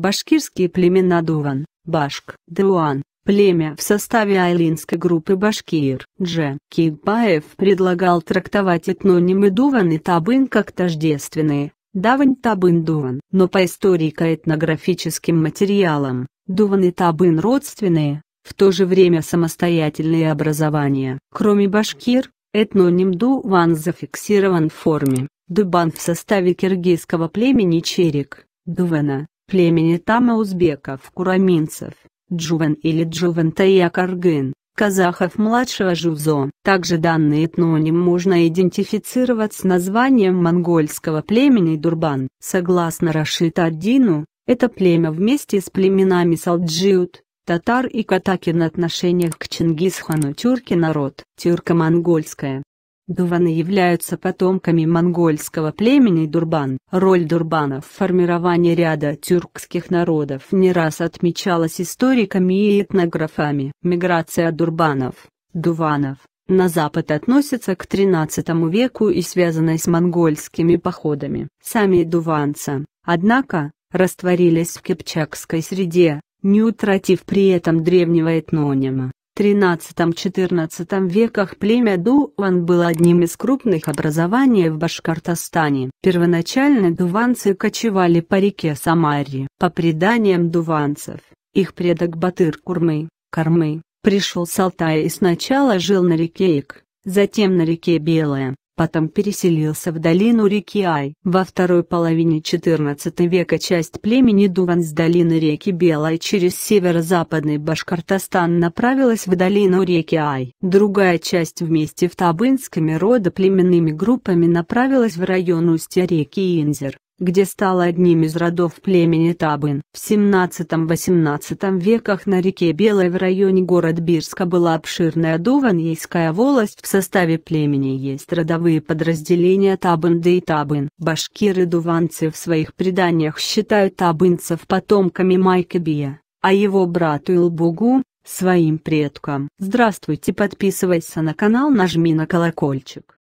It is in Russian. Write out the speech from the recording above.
Башкирские племена Дуван, Башк, Дуан, племя в составе айлинской группы Башкир. Дж. Кигбаев предлагал трактовать этнонимы Дуван и Табын как тождественные, Давань Табын Дуван. Но по историко-этнографическим материалам, Дуван и Табын родственные, в то же время самостоятельные образования. Кроме башкир, этноним Дуван зафиксирован в форме Дубан в составе киргизского племени Черик, Дувана, племени тама-узбеков, кураминцев, джувен или джувен-таякаргын, казахов младшего жузо. Также данный этноним можно идентифицировать с названием монгольского племени Дурбан. Согласно Рашид Аддину, это племя вместе с племенами Салджиут, татар и катаки на отношениях к Чингисхану тюрки народ. Тюрко-монгольская Дуваны являются потомками монгольского племени Дурбан. Роль Дурбана в формировании ряда тюркских народов не раз отмечалась историками и этнографами. Миграция Дурбанов, Дуванов, на запад относится к XIII веку и связана с монгольскими походами. Сами дуванцы, однако, растворились в кипчакской среде, не утратив при этом древнего этнонима. XIII-XIV веках племя Дуван было одним из крупных образований в Башкортостане. Первоначально дуванцы кочевали по реке Самари. По преданиям дуванцев, их предок Батыр Курмы, Кормы, пришел с Алтая и сначала жил на реке Ик, затем на реке Белая потом переселился в долину реки Ай. Во второй половине XIV века часть племени Дуван с долины реки Белой через северо-западный Башкортостан направилась в долину реки Ай. Другая часть вместе с табынскими родоплеменными группами направилась в район устья реки Инзер где стал одним из родов племени Табын. В 17-18 веках на реке Белой в районе город Бирска была обширная дуваньейская волость. В составе племени есть родовые подразделения Табынды и Табын. Башкиры-дуванцы в своих преданиях считают табынцев потомками Майкабия, а его брату Илбугу – своим предкам. Здравствуйте, подписывайся на канал, нажми на колокольчик.